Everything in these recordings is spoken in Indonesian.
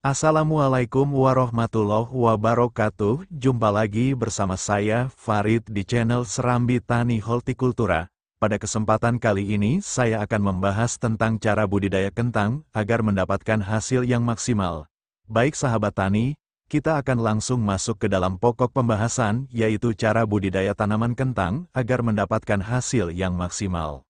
Assalamualaikum warahmatullahi wabarakatuh. Jumpa lagi bersama saya Farid di channel Serambi Tani Hortikultura. Pada kesempatan kali ini saya akan membahas tentang cara budidaya kentang agar mendapatkan hasil yang maksimal. Baik sahabat tani, kita akan langsung masuk ke dalam pokok pembahasan yaitu cara budidaya tanaman kentang agar mendapatkan hasil yang maksimal.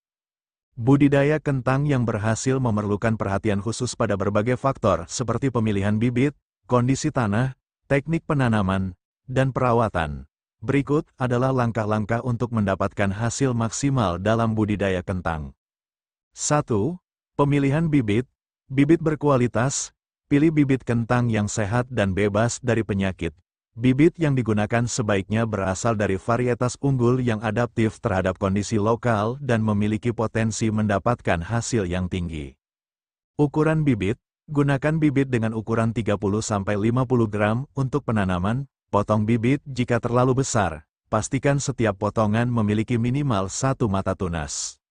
Budidaya kentang yang berhasil memerlukan perhatian khusus pada berbagai faktor seperti pemilihan bibit, kondisi tanah, teknik penanaman, dan perawatan. Berikut adalah langkah-langkah untuk mendapatkan hasil maksimal dalam budidaya kentang. 1. Pemilihan bibit. Bibit berkualitas. Pilih bibit kentang yang sehat dan bebas dari penyakit, Bibit yang digunakan sebaiknya berasal dari varietas unggul yang adaptif terhadap kondisi lokal dan memiliki potensi mendapatkan hasil yang tinggi. Ukuran bibit, gunakan bibit dengan ukuran 30-50 gram untuk penanaman, potong bibit jika terlalu besar, pastikan setiap potongan memiliki minimal satu mata tunas.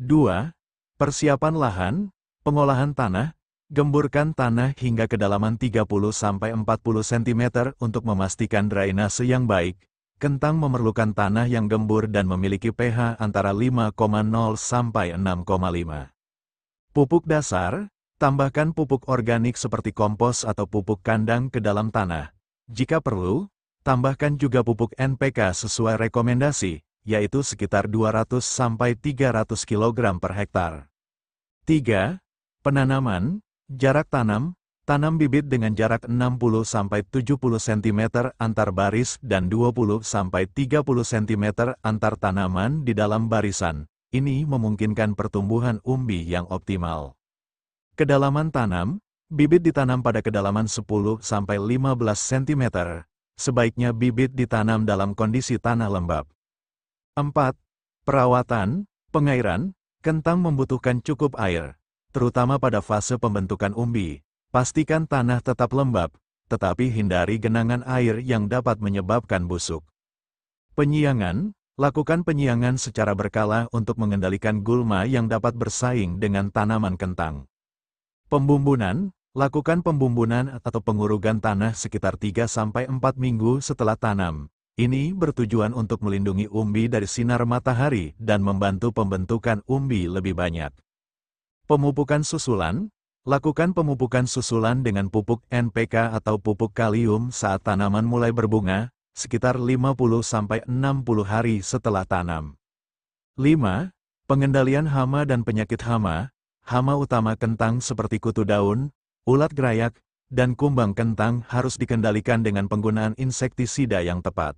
2. Persiapan lahan, pengolahan tanah, Gemburkan tanah hingga kedalaman 30-40 cm untuk memastikan drainase yang baik. Kentang memerlukan tanah yang gembur dan memiliki pH antara 5,0 sampai 6,5. Pupuk dasar, tambahkan pupuk organik seperti kompos atau pupuk kandang ke dalam tanah. Jika perlu, tambahkan juga pupuk NPK sesuai rekomendasi, yaitu sekitar 200-300 kg per hektar. 3. Penanaman, Jarak tanam, tanam bibit dengan jarak 60-70 cm antar baris dan 20-30 cm antar tanaman di dalam barisan. Ini memungkinkan pertumbuhan umbi yang optimal. Kedalaman tanam, bibit ditanam pada kedalaman 10-15 cm. Sebaiknya bibit ditanam dalam kondisi tanah lembab. 4. Perawatan, pengairan, kentang membutuhkan cukup air terutama pada fase pembentukan umbi. Pastikan tanah tetap lembab, tetapi hindari genangan air yang dapat menyebabkan busuk. Penyiangan, lakukan penyiangan secara berkala untuk mengendalikan gulma yang dapat bersaing dengan tanaman kentang. Pembumbunan, lakukan pembumbunan atau pengurugan tanah sekitar 3-4 minggu setelah tanam. Ini bertujuan untuk melindungi umbi dari sinar matahari dan membantu pembentukan umbi lebih banyak. Pemupukan susulan, lakukan pemupukan susulan dengan pupuk NPK atau pupuk kalium saat tanaman mulai berbunga, sekitar 50-60 hari setelah tanam. 5. Pengendalian hama dan penyakit hama, hama utama kentang seperti kutu daun, ulat gerayak, dan kumbang kentang harus dikendalikan dengan penggunaan insektisida yang tepat.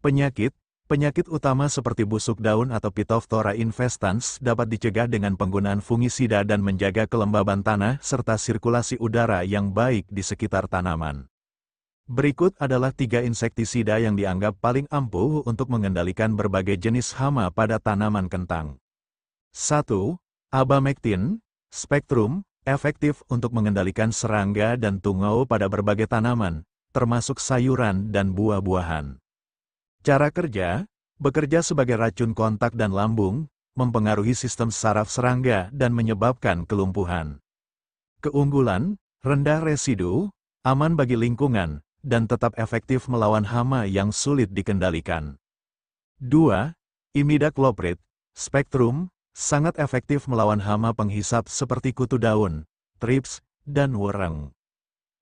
Penyakit, Penyakit utama seperti busuk daun atau Phytophthora infestans dapat dicegah dengan penggunaan fungisida dan menjaga kelembaban tanah serta sirkulasi udara yang baik di sekitar tanaman. Berikut adalah tiga insektisida yang dianggap paling ampuh untuk mengendalikan berbagai jenis hama pada tanaman kentang. 1. Abamectin, spektrum, efektif untuk mengendalikan serangga dan tungau pada berbagai tanaman, termasuk sayuran dan buah-buahan. Cara kerja, bekerja sebagai racun kontak dan lambung, mempengaruhi sistem saraf serangga dan menyebabkan kelumpuhan. Keunggulan, rendah residu, aman bagi lingkungan, dan tetap efektif melawan hama yang sulit dikendalikan. 2. Imidacloprid, spektrum, sangat efektif melawan hama penghisap seperti kutu daun, trips, dan wereng.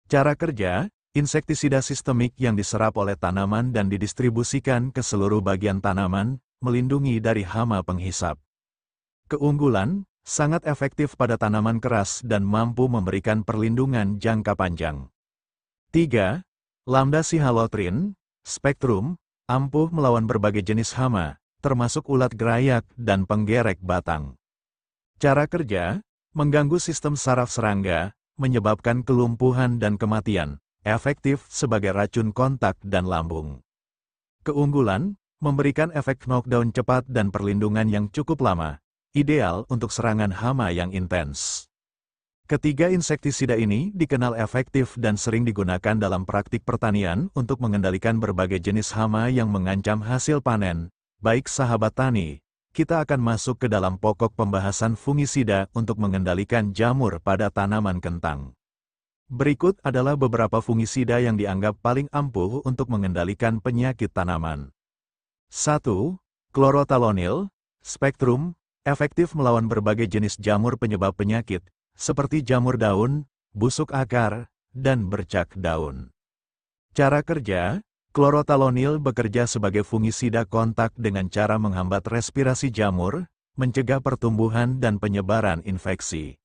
Cara kerja, Insektisida sistemik yang diserap oleh tanaman dan didistribusikan ke seluruh bagian tanaman, melindungi dari hama penghisap. Keunggulan, sangat efektif pada tanaman keras dan mampu memberikan perlindungan jangka panjang. 3. Lambda sihalotrin, spektrum, ampuh melawan berbagai jenis hama, termasuk ulat gerayak dan penggerek batang. Cara kerja, mengganggu sistem saraf serangga, menyebabkan kelumpuhan dan kematian, efektif sebagai racun kontak dan lambung. Keunggulan, memberikan efek knockdown cepat dan perlindungan yang cukup lama, ideal untuk serangan hama yang intens. Ketiga insektisida ini dikenal efektif dan sering digunakan dalam praktik pertanian untuk mengendalikan berbagai jenis hama yang mengancam hasil panen. Baik sahabat tani, kita akan masuk ke dalam pokok pembahasan fungisida untuk mengendalikan jamur pada tanaman kentang. Berikut adalah beberapa fungisida yang dianggap paling ampuh untuk mengendalikan penyakit tanaman. 1. Klorotalonil, spektrum, efektif melawan berbagai jenis jamur penyebab penyakit, seperti jamur daun, busuk akar, dan bercak daun. Cara kerja, klorotalonil bekerja sebagai fungisida kontak dengan cara menghambat respirasi jamur, mencegah pertumbuhan dan penyebaran infeksi.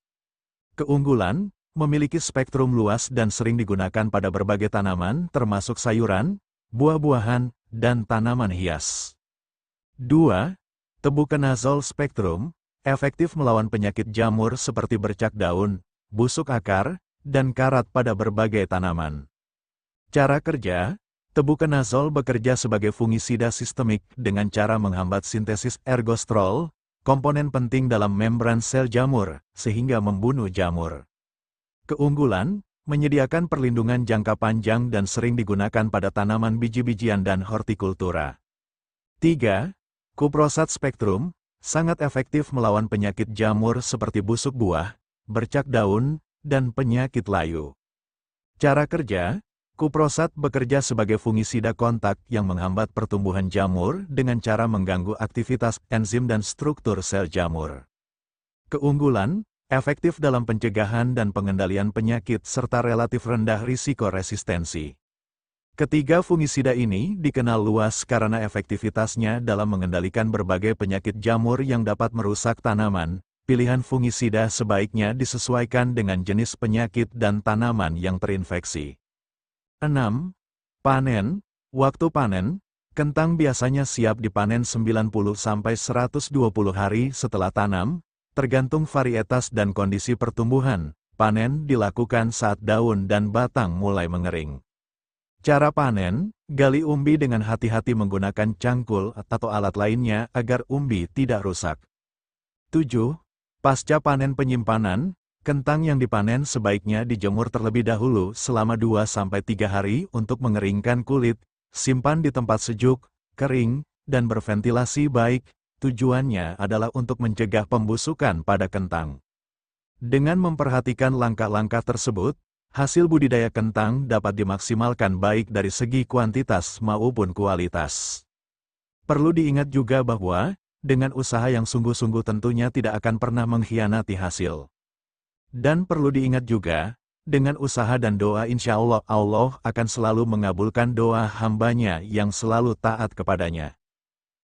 Keunggulan, memiliki spektrum luas dan sering digunakan pada berbagai tanaman termasuk sayuran, buah-buahan, dan tanaman hias. 2. Tebu Kenazol spektrum, efektif melawan penyakit jamur seperti bercak daun, busuk akar, dan karat pada berbagai tanaman. Cara kerja, Tebu Kenazol bekerja sebagai fungisida sistemik dengan cara menghambat sintesis ergostrol, komponen penting dalam membran sel jamur, sehingga membunuh jamur. Keunggulan, menyediakan perlindungan jangka panjang dan sering digunakan pada tanaman biji-bijian dan hortikultura. 3. Kuprosat spektrum, sangat efektif melawan penyakit jamur seperti busuk buah, bercak daun, dan penyakit layu. Cara kerja, Kuprosat bekerja sebagai fungisida kontak yang menghambat pertumbuhan jamur dengan cara mengganggu aktivitas enzim dan struktur sel jamur. Keunggulan, efektif dalam pencegahan dan pengendalian penyakit serta relatif rendah risiko resistensi. Ketiga fungisida ini dikenal luas karena efektivitasnya dalam mengendalikan berbagai penyakit jamur yang dapat merusak tanaman. Pilihan fungisida sebaiknya disesuaikan dengan jenis penyakit dan tanaman yang terinfeksi. 6. Panen Waktu panen, kentang biasanya siap dipanen 90-120 hari setelah tanam, tergantung varietas dan kondisi pertumbuhan, panen dilakukan saat daun dan batang mulai mengering. Cara panen, gali umbi dengan hati-hati menggunakan cangkul atau alat lainnya agar umbi tidak rusak. 7. Pasca panen penyimpanan, Kentang yang dipanen sebaiknya dijemur terlebih dahulu selama 2-3 hari untuk mengeringkan kulit, simpan di tempat sejuk, kering, dan berventilasi baik, tujuannya adalah untuk mencegah pembusukan pada kentang. Dengan memperhatikan langkah-langkah tersebut, hasil budidaya kentang dapat dimaksimalkan baik dari segi kuantitas maupun kualitas. Perlu diingat juga bahwa, dengan usaha yang sungguh-sungguh tentunya tidak akan pernah mengkhianati hasil. Dan perlu diingat juga, dengan usaha dan doa insya Allah, Allah akan selalu mengabulkan doa hambanya yang selalu taat kepadanya.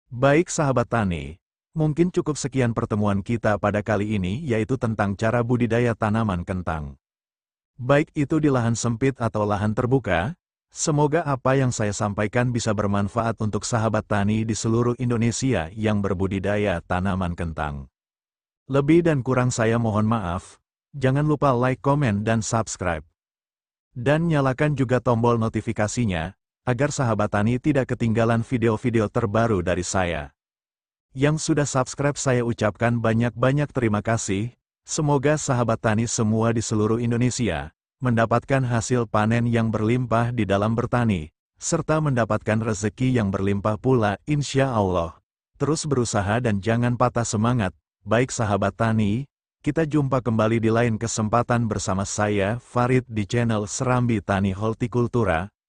Baik sahabat tani, mungkin cukup sekian pertemuan kita pada kali ini yaitu tentang cara budidaya tanaman kentang. Baik itu di lahan sempit atau lahan terbuka, semoga apa yang saya sampaikan bisa bermanfaat untuk sahabat tani di seluruh Indonesia yang berbudidaya tanaman kentang. Lebih dan kurang saya mohon maaf, jangan lupa like, komen, dan subscribe. Dan nyalakan juga tombol notifikasinya, agar sahabat Tani tidak ketinggalan video-video terbaru dari saya. Yang sudah subscribe saya ucapkan banyak-banyak terima kasih, semoga sahabat Tani semua di seluruh Indonesia, mendapatkan hasil panen yang berlimpah di dalam bertani, serta mendapatkan rezeki yang berlimpah pula insya Allah. Terus berusaha dan jangan patah semangat, baik sahabat Tani, kita jumpa kembali di lain kesempatan bersama saya, Farid di channel Serambi Tani Holtikultura.